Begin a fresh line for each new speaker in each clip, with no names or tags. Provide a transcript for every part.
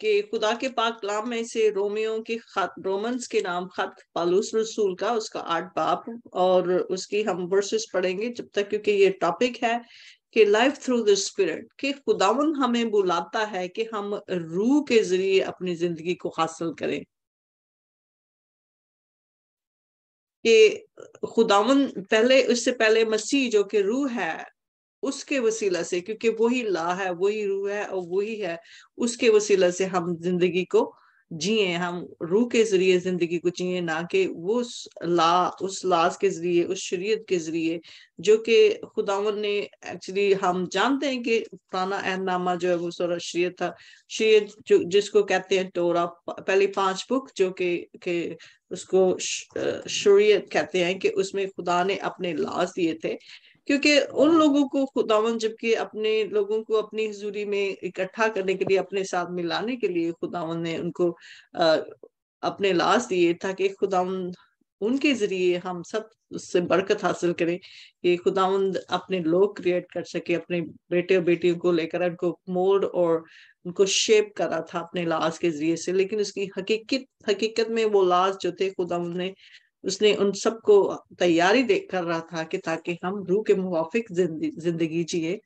कि खुदा के पाक कलाम में से रोमियो के खत रोमन्स के नाम खत पालूस रसूल का उसका आठ बाप और उसकी हम वर्सेस पढ़ेंगे जब तक क्योंकि ये टॉपिक है कि लाइफ थ्रू द स्पिरिट कि खुदावन हमें बुलाता है कि हम रूह के जरिए अपनी जिंदगी को हासिल करें कि खुदावन पहले उससे पहले मसीह जो कि रूह है उसके वसीला से क्योंकि वही ला है वही रूह है और वही है उसके वसीला से हम जिंदगी को जिए हम रूह के जरिए जिंदगी को जिए ना कि वो उस ला उस लाज के जरिए उस शरीयत के जरिए जो कि खुदावन ने एक्चुअली हम जानते हैं कि पुराना अहनामा जो है वो सारा शरीयत था शरीयत जो जिसको कहते हैं टोरा पहली पांच बुक जो के के उसको शरीयत कहते हैं कि उसमें खुदा ने अपने लाज दिए थे क्योंकि उन लोगों को खुदावन जबकि अपने लोगों को अपनी हजूरी में इकट्ठा करने के लिए अपने साथ मिलाने के लिए खुदावन ने उनको आ, अपने लाश दिए ताकि खुदावन उनके जरिए हम सब उससे बरकत हासिल करें कि खुदावन अपने लोग क्रिएट कर सके अपने बेटे और बेटियों को लेकर उनको मोड और उनको शेप करा था अपने लाश के जरिए से लेकिन उसकी हकीकत हकीकत में वो लाश जो थे खुदावन ने उसने उन सबको तैयारी दे कर रहा था कि ताकि हम रूह के मुआफिक जिंदगी जिए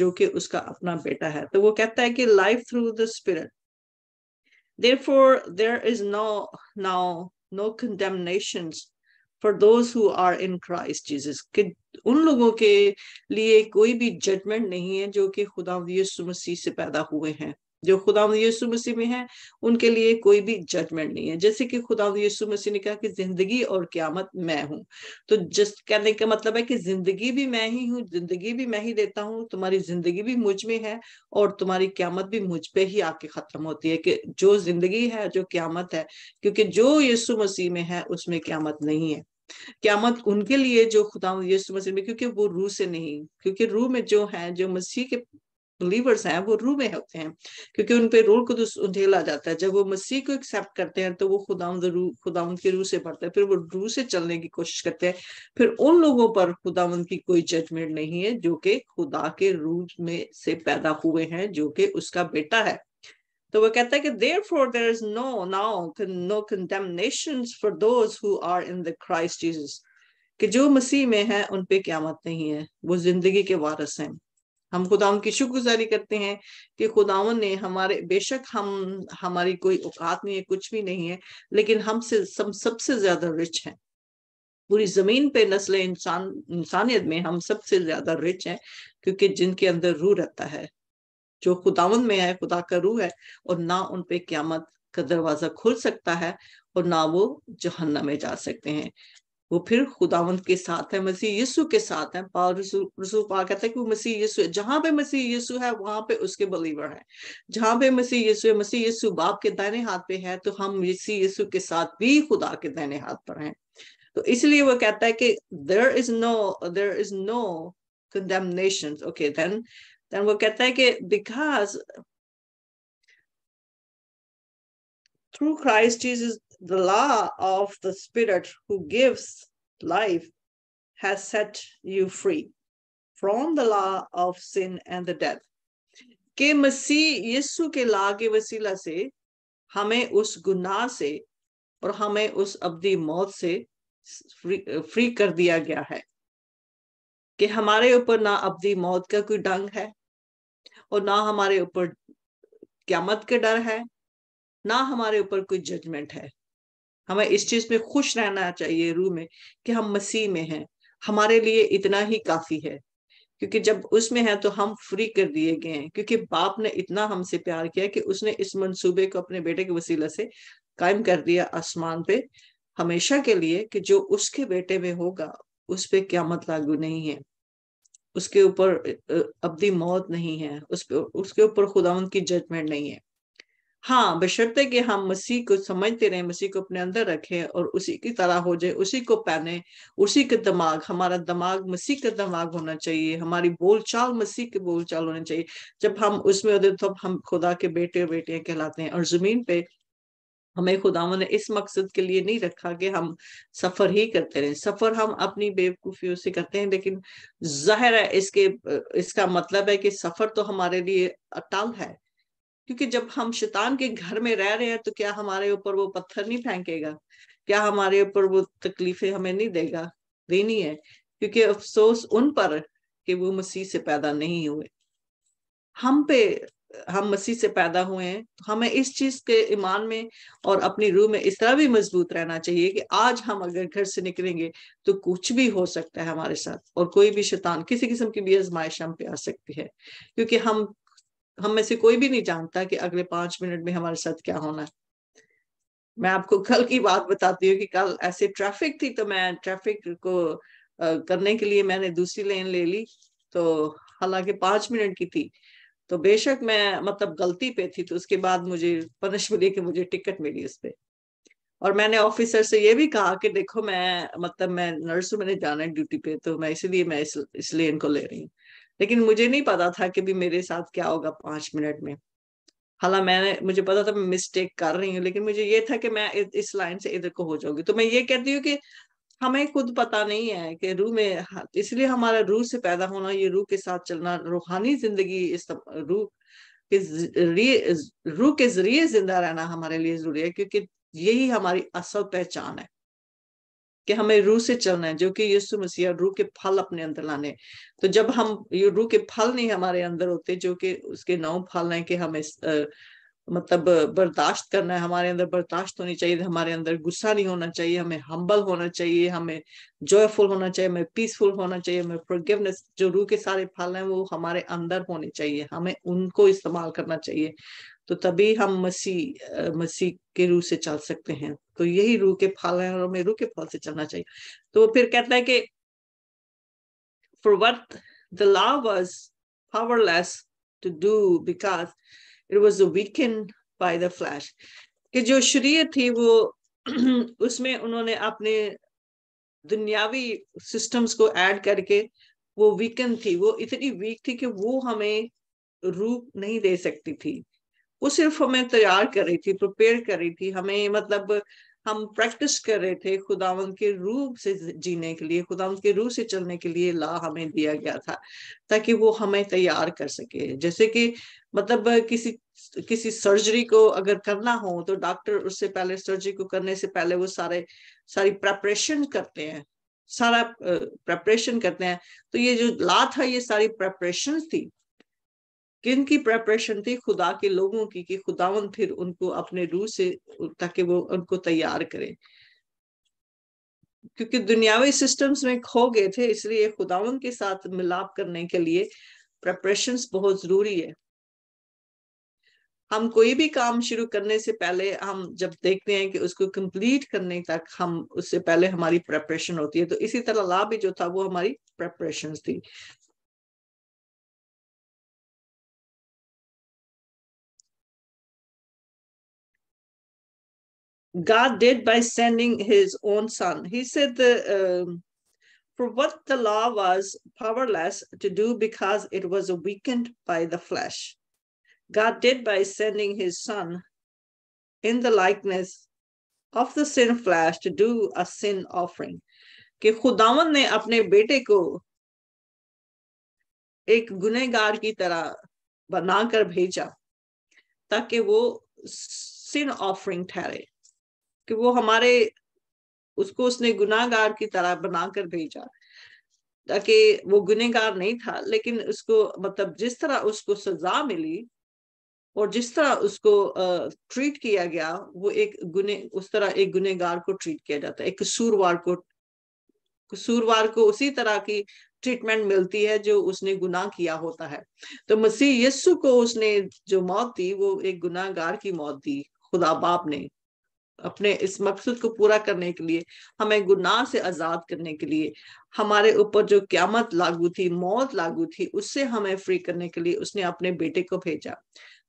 जो कि उसका अपना बेटा है तो वो कहता है कि life through the spirit for there is no now no condemnation for those who are in Christ Jesus कि उन लोगों के लिए कोई भी जजमेंट नहीं है जो कि खुदा यीशु मसीह से पैदा हुए हैं जो खुदा यसु मसीह में है उनके लिए कोई भी जजमेंट नहीं है जैसे कि खुदा यीशु मसीह ने कहा कि जिंदगी और क्यामत मैं हूं तो जस्ट कहने का मतलब है कि जिंदगी भी मैं ही हूँ जिंदगी भी मैं ही देता हूं तुम्हारी जिंदगी भी मुझ में है और तुम्हारी क्यामत भी मुझ पे ही आके खत्म होती है कि जो जिंदगी है जो क्यामत है क्योंकि जो यीशु मसीह में है उसमें क्यामत नहीं है क्यामत उनके लिए जो खुदा यीशु मसीह में क्योंकि वो रूह से नहीं क्योंकि रूह में जो है जो मसीह के बिलीवर्स हैं वो रू में होते हैं क्योंकि उन पे रूह कदस उधेला जाता है जब वो मसीह को एक्सेप्ट करते हैं तो वो खुदाउंद रू खुदाउंद की रूह से भरते हैं फिर वो रूह से चलने की कोशिश करते हैं फिर उन लोगों पर खुदाउंद की कोई जजमेंट नहीं है जो कि खुदा के रूह में से पैदा हुए हैं जो कि उसका बेटा है तो वो कहता है कि there for there is no now no condemnation for those who are in the Christ Jesus कि जो मसीह में है उन पे मत नहीं है वो जिंदगी के वारस हैं हम खुदावन की शुक्रगुजारी करते हैं कि खुदावन ने हमारे बेशक हम हमारी कोई औकात नहीं है कुछ भी नहीं है लेकिन हमसे सब सबसे ज्यादा रिच हैं पूरी जमीन पे नस्ल इंसान इंसानियत में हम सबसे ज्यादा रिच हैं क्योंकि जिनके अंदर रूह रहता है जो खुदावन में है खुदा का रूह है और ना उन पे क्यामत का दरवाजा खुल सकता है और ना वो जहन्ना में जा सकते हैं वो फिर खुदावंत के साथ है मसीह यीशु के साथ है पाल रसूल पाल कहता है कि वो मसीह यीशु है जहां पे मसीह यीशु है वहां पे उसके बलीवर है जहां पे मसीह यीशु है मसीह यीशु बाप के दाहिने हाथ पे है तो हम मसीह यीशु के साथ भी खुदा के दाहिने हाथ पर हैं तो इसलिए वो कहता है कि there is no there is no condemnation okay then then वो कहता है कि because through Christ Jesus the law of the spirit who gives life has set you free from the law of sin and the death के मसीह यीशु के ला के वसीला से हमें उस गुनाह से और हमें उस अवधि मौत से फ्री, फ्री कर दिया गया है कि हमारे ऊपर ना अवधि मौत का कोई डंग है और ना हमारे ऊपर क्यामत का डर है ना हमारे ऊपर कोई जजमेंट है हमें इस चीज में खुश रहना चाहिए रूह में कि हम मसीह में हैं हमारे लिए इतना ही काफी है क्योंकि जब उसमें है तो हम फ्री कर दिए गए हैं क्योंकि बाप ने इतना हमसे प्यार किया कि उसने इस मंसूबे को अपने बेटे के वसीला से कायम कर दिया आसमान पे हमेशा के लिए कि जो उसके बेटे में होगा उस पर क्यामत लागू नहीं है उसके ऊपर अब्दी मौत नहीं है उस पर उसके ऊपर खुदावंत की जजमेंट नहीं है हाँ बशर्ते कि हम मसीह को समझते रहें मसीह को अपने अंदर रखें और उसी की तरह हो जाए उसी को पहने उसी का दिमाग हमारा दिमाग मसीह का दिमाग होना चाहिए हमारी बोल चाल मसीह के बोल चाल होनी चाहिए जब हम उसमें होते तो हम खुदा के बेटे और बेटियां कहलाते हैं और जमीन पे हमें खुदा ने इस मकसद के लिए नहीं रखा कि हम सफर ही करते रहे सफर हम अपनी बेवकूफियों से करते हैं लेकिन जाहिर है इसके इसका मतलब है कि सफर तो हमारे लिए अटल है क्योंकि जब हम शैतान के घर में रह रहे हैं तो क्या हमारे ऊपर वो पत्थर नहीं फेंकेगा क्या हमारे ऊपर वो तकलीफें हमें नहीं देगा देनी है क्योंकि अफसोस उन पर कि वो मसीह से पैदा नहीं हुए हम पे हम मसीह से पैदा हुए हैं तो हमें इस चीज के ईमान में और अपनी रूह में इस तरह भी मजबूत रहना चाहिए कि आज हम अगर घर से निकलेंगे तो कुछ भी हो सकता है हमारे साथ और कोई भी शैतान किसी किस्म की भी आजमाइश हम पे आ सकती है क्योंकि हम हम में से कोई भी नहीं जानता कि अगले पांच मिनट में हमारे साथ क्या होना है मैं आपको कल की बात बताती हूँ कि कल ऐसे ट्रैफिक थी तो मैं ट्रैफिक को करने के लिए मैंने दूसरी लेन ले ली तो हालांकि पांच मिनट की थी तो बेशक मैं मतलब गलती पे थी तो उसके बाद मुझे पनिश मिली कि मुझे टिकट मिली उस पर और मैंने ऑफिसर से ये भी कहा कि देखो मैं मतलब मैं नर्स हूँ मैंने जाना है ड्यूटी पे तो मैं इसलिए मैं इस, इस लेन को ले रही हूँ लेकिन मुझे नहीं पता था कि भी मेरे साथ क्या होगा पांच मिनट में हालांकि मैंने मुझे पता था मैं मिस्टेक कर रही हूँ लेकिन मुझे ये था कि मैं इस लाइन से इधर को हो जाऊंगी तो मैं ये कहती हूँ कि हमें खुद पता नहीं है कि रूह में इसलिए हमारा रूह से पैदा होना ये रूह के साथ चलना रूहानी जिंदगी इस रूह के रूह के जरिए जिंदा रहना हमारे लिए जरूरी है क्योंकि यही हमारी असल पहचान है कि हमें रूह से चलना है जो कि यीशु मसीह रू के फल अपने अंदर लाने तो जब हम ये रू के फल नहीं हमारे अंदर होते जो कि उसके नौ फल हैं कि हमें आ, मतलब बर्दाश्त करना है हमारे अंदर बर्दाश्त होनी चाहिए हमारे अंदर गुस्सा नहीं होना चाहिए हमें हम्बल होना चाहिए हमें जॉयफुल होना चाहिए हमें पीसफुल होना चाहिए हमें फॉरगिवनेस जो रूह के सारे फल हैं वो हमारे अंदर होने चाहिए हमें उनको इस्तेमाल करना चाहिए तो तभी हम मसीह मसीह के रूह से चल सकते हैं तो यही रूह के फल है और हमें रूह के फल से चलना चाहिए तो फिर कहता है कि for what the law was powerless to do because it was weakened by the कि जो शरीर थी वो उसमें उन्होंने अपने दुनियावी सिस्टम्स को ऐड करके वो वीकन थी वो इतनी वीक थी कि वो हमें रूप नहीं दे सकती थी वो सिर्फ हमें तैयार कर रही थी प्रिपेयर कर रही थी हमें मतलब हम प्रैक्टिस कर रहे थे खुदावंत के रूप से जीने के लिए खुदावंत के रूह से चलने के लिए ला हमें दिया गया था ताकि वो हमें तैयार कर सके जैसे कि मतलब किसी किसी सर्जरी को अगर करना हो तो डॉक्टर उससे पहले सर्जरी को करने से पहले वो सारे सारी प्रेपरेशन करते हैं सारा प्रेपरेशन करते हैं तो ये जो ला था ये सारी प्रेपरेशन थी किन की प्रेपरेशन थी खुदा के लोगों की कि खुदावन फिर उनको अपने रूह से ताकि वो उनको तैयार करें क्योंकि दुनियावी सिस्टम्स में खो गए थे इसलिए खुदावन के साथ मिलाप करने के लिए प्रेपरेशन बहुत जरूरी है हम कोई भी काम शुरू करने से पहले हम जब देखते हैं कि उसको कंप्लीट करने तक हम उससे पहले हमारी प्रेपरेशन होती है तो इसी तरह लाभ भी जो था वो हमारी प्रेपरेशन थी God did by sending his own son. He said, the, um, For what the law was powerless to do because it was weakened by the flesh, God did by sending his son in the likeness of the sin flesh to do a sin offering. कि खुदावन ने अपने बेटे को एक गुनेगार की तरह बनाकर भेजा ताकि वो sin offering ठहरे कि वो हमारे उसको उसने गुनागार की तरह बनाकर भेजा ताकि वो गुनेगार नहीं था लेकिन उसको मतलब जिस तरह उसको सजा मिली और जिस तरह उसको ट्रीट किया गया वो एक गुने उस तरह एक गुनेगार को ट्रीट किया जाता है एक कसूरवार को कसूरवार को उसी तरह की ट्रीटमेंट मिलती है जो उसने गुनाह किया होता है तो मसीह यस्सु को उसने जो मौत दी वो एक गुनाहगार की मौत दी खुदा बाप ने अपने इस मकसद को पूरा करने के लिए हमें गुनाह से आजाद करने के लिए हमारे ऊपर जो क्यामत लागू थी मौत लागू थी उससे हमें फ्री करने के लिए उसने अपने बेटे को भेजा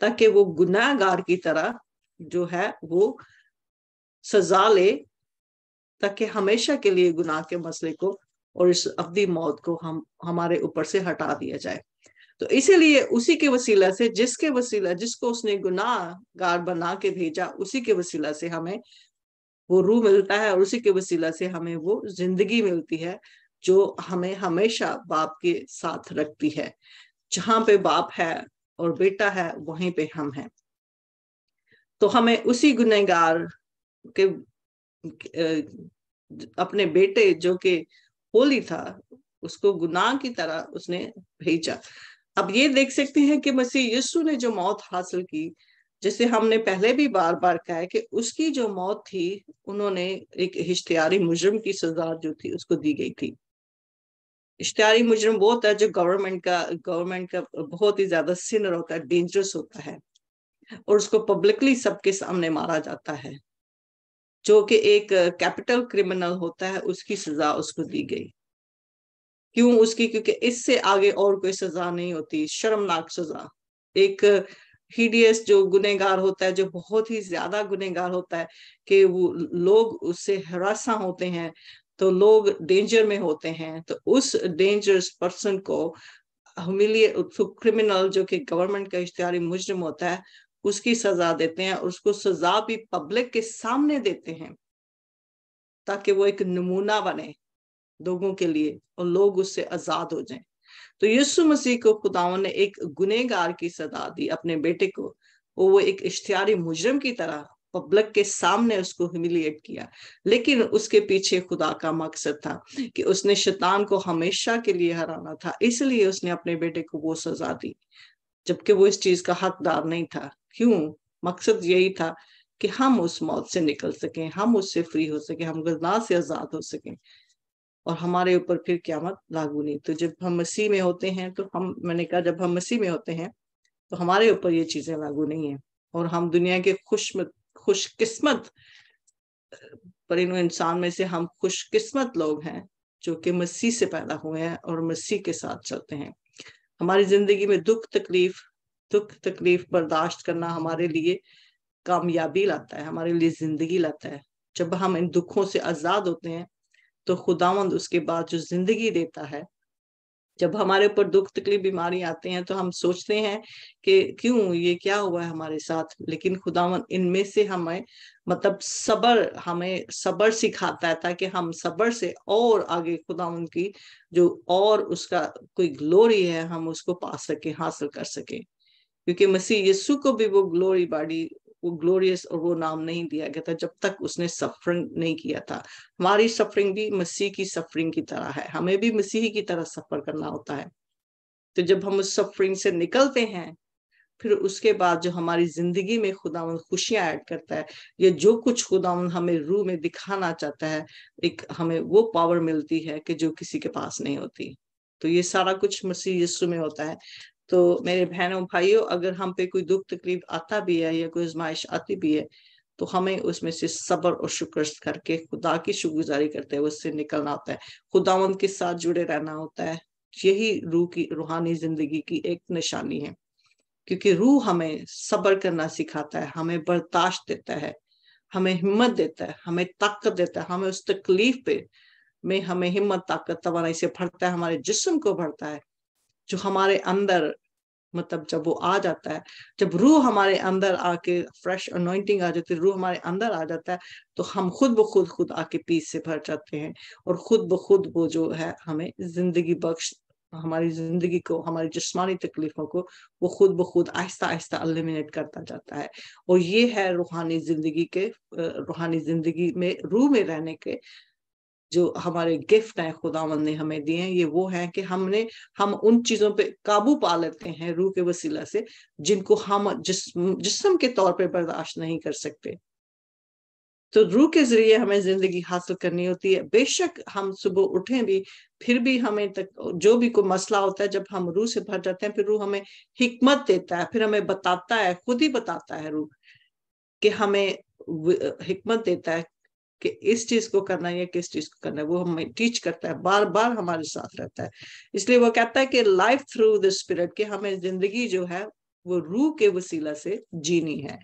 ताकि वो गुनाहगार की तरह जो है वो सजा ले ताकि हमेशा के लिए गुनाह के मसले को और इस अवधि मौत को हम हमारे ऊपर से हटा दिया जाए तो इसीलिए उसी के वसीला से जिसके वसीला जिसको उसने गुनाहगार बना के भेजा उसी के वसीला से हमें वो रूह मिलता है और उसी के वसीला से हमें वो जिंदगी मिलती है जो हमें हमेशा बाप के साथ रखती है जहां पे बाप है और बेटा है वहीं पे हम हैं तो हमें उसी गुनहगार के अपने बेटे जो कि होली था उसको गुनाह की तरह उसने भेजा अब ये देख सकते हैं कि मसीह यीशु ने जो मौत हासिल की जैसे हमने पहले भी बार बार कहा है कि उसकी जो मौत थी उन्होंने एक इश्तियारी मुजरम की सजा जो थी उसको दी गई थी इश्तियारी मुजरम वो होता है जो गवर्नमेंट का गवर्नमेंट का बहुत ही ज्यादा सिनर होता है डेंजरस होता है और उसको पब्लिकली सबके सामने मारा जाता है जो कि एक कैपिटल क्रिमिनल होता है उसकी सजा उसको दी गई क्यों उसकी क्योंकि इससे आगे और कोई सजा नहीं होती शर्मनाक सजा एक हीडियस जो गुनेगार होता है जो बहुत ही ज्यादा गुनेगार होता है कि वो लोग उससे हरासा होते हैं तो लोग डेंजर में होते हैं तो उस डेंजरस पर्सन को ह्यूमिलिएट क्रिमिनल जो कि गवर्नमेंट का इश्तारी मुजरम होता है उसकी सजा देते हैं और उसको सजा भी पब्लिक के सामने देते हैं ताकि वो एक नमूना बने लोगों के लिए और लोग उससे आजाद हो जाएं तो यीशु मसीह को खुदावन ने एक गुनेगार की सजा दी अपने बेटे को और वो एक इश्तियारी मुजरम की तरह पब्लिक के सामने उसको ह्यूमिलिएट किया लेकिन उसके पीछे खुदा का मकसद था कि उसने शैतान को हमेशा के लिए हराना था इसलिए उसने अपने बेटे को वो सजा दी जबकि वो इस चीज का हकदार नहीं था क्यों मकसद यही था कि हम उस मौत से निकल सकें हम उससे फ्री हो सके हम गुनाह से आजाद हो सकें और हमारे ऊपर फिर क्यामत लागू नहीं तो जब हम मसीह में होते हैं तो हम मैंने कहा जब हम मसीह में होते हैं तो हमारे ऊपर ये चीजें लागू नहीं है और हम दुनिया के खुश खुशकिस्मत पर इन इंसान में से हम खुशकिस्मत लोग हैं जो कि मसीह से पैदा हुए हैं और मसीह के साथ चलते हैं हमारी जिंदगी में दुख तकलीफ दुख तकलीफ बर्दाश्त करना हमारे लिए कामयाबी लाता है हमारे लिए जिंदगी लाता है जब हम इन दुखों से आजाद होते हैं तो खुदावंद उसके बाद जो जिंदगी देता है जब हमारे ऊपर दुख तकलीफ बीमारी आते हैं तो हम सोचते हैं कि क्यों ये क्या हुआ है हमारे साथ लेकिन खुदावन इनमें से हमें मतलब सबर हमें सबर सिखाता है ताकि हम सबर से और आगे खुदावन की जो और उसका कोई ग्लोरी है हम उसको पा सके हासिल कर सके क्योंकि मसीह यीशु को भी वो ग्लोरी बाड़ी वो ग्लोरियस और वो नाम नहीं दिया गया था जब तक उसने सफरिंग नहीं किया था हमारी सफरिंग भी मसीह की सफरिंग की तरह है हमें भी मसीह की तरह सफर करना होता है तो जब हम उस सफरिंग से निकलते हैं फिर उसके बाद जो हमारी जिंदगी में खुदावन खुशियां ऐड करता है या जो कुछ खुदावन हमें रूह में दिखाना चाहता है एक हमें वो पावर मिलती है कि जो किसी के पास नहीं होती तो ये सारा कुछ मसीह यीशु में होता है तो मेरे बहनों भाइयों अगर हम पे कोई दुख तकलीफ आता भी है या कोई आजमाइश आती भी है तो हमें उसमें से सब्र और शुक्र करके खुदा की शुक्रगुजारी करते हुए उससे निकलना होता है खुदावंद के साथ जुड़े रहना होता है यही रूह की रूहानी जिंदगी की एक निशानी है क्योंकि रूह हमें सब्र करना सिखाता है हमें बर्दाश्त देता है हमें हिम्मत देता है हमें ताकत देता है हमें उस तकलीफ पे में हमें हिम्मत ताकत तो से भरता है हमारे जिस्म को भरता है जो हमारे अंदर मतलब जब वो आ जाता है जब रूह हमारे अंदर आके फ्रेश अनोइंटिंग आ जाती है रूह हमारे अंदर आ जाता है तो हम खुद ब खुद खुद आके पीस से भर जाते हैं और खुद ब खुद वो जो है हमें जिंदगी बख्श हमारी जिंदगी को हमारी जिसमानी तकलीफों को वो खुद ब खुद आहिस्ता आहिस्ता एलिमिनेट करता जाता है और ये है रूहानी जिंदगी के रूहानी जिंदगी में रूह में रहने के जो हमारे गिफ्ट हैं खुदावन ने हमें दिए हैं ये वो है कि हमने हम उन चीजों पे काबू पा लेते हैं रूह के वसीला से जिनको हम जिस जिसम के तौर पे बर्दाश्त नहीं कर सकते तो रूह के जरिए हमें जिंदगी हासिल करनी होती है बेशक हम सुबह उठें भी फिर भी हमें तक जो भी कोई मसला होता है जब हम रूह से भर जाते हैं फिर रूह हमें हिकमत देता है फिर हमें बताता है खुद ही बताता है रूह कि हमें हिकमत देता है कि इस चीज को करना है या किस चीज को करना है वो हमें टीच करता है बार बार हमारे साथ रहता है इसलिए वो कहता है कि लाइफ थ्रू द स्पिरिट कि हमें जिंदगी जो है वो रूह के वसीला से जीनी है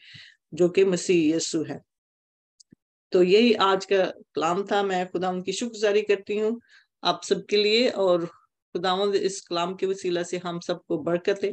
जो कि मसीह यसु है तो यही आज का कलाम था मैं खुदा उनकी शुक्रगुजारी करती हूँ आप सबके लिए और खुदा इस कलाम के वसीला से हम सबको बरकतें